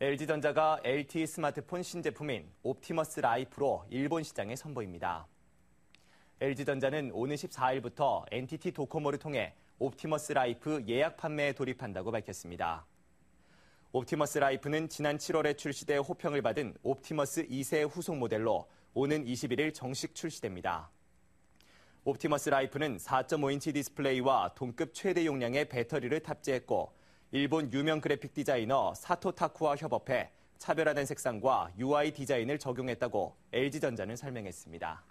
LG전자가 LTE 스마트폰 신제품인 옵티머스 라이프로 일본 시장에 선보입니다. LG전자는 오는 14일부터 NTT 도코모를 통해 옵티머스 라이프 예약 판매에 돌입한다고 밝혔습니다. 옵티머스 라이프는 지난 7월에 출시돼 호평을 받은 옵티머스 2세 후속 모델로 오는 21일 정식 출시됩니다. 옵티머스 라이프는 4.5인치 디스플레이와 동급 최대 용량의 배터리를 탑재했고 일본 유명 그래픽 디자이너 사토 타쿠와 협업해 차별화된 색상과 UI 디자인을 적용했다고 LG전자는 설명했습니다.